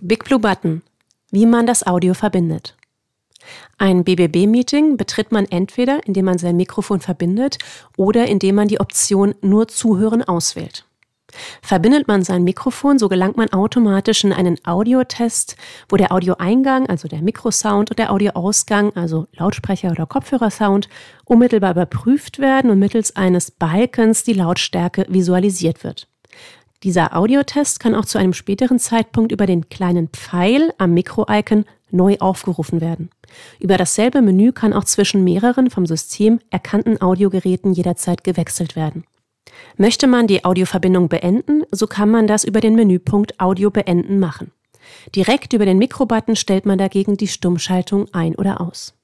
Big Blue Button. Wie man das Audio verbindet. Ein BBB-Meeting betritt man entweder, indem man sein Mikrofon verbindet oder indem man die Option Nur zuhören auswählt. Verbindet man sein Mikrofon, so gelangt man automatisch in einen Audiotest, wo der Audioeingang, also der Mikrosound und der Audioausgang, also Lautsprecher oder Kopfhörersound, unmittelbar überprüft werden und mittels eines Balkens die Lautstärke visualisiert wird. Dieser Audiotest kann auch zu einem späteren Zeitpunkt über den kleinen Pfeil am Mikro-Icon neu aufgerufen werden. Über dasselbe Menü kann auch zwischen mehreren vom System erkannten Audiogeräten jederzeit gewechselt werden. Möchte man die Audioverbindung beenden, so kann man das über den Menüpunkt Audio beenden machen. Direkt über den Mikrobutton stellt man dagegen die Stummschaltung ein oder aus.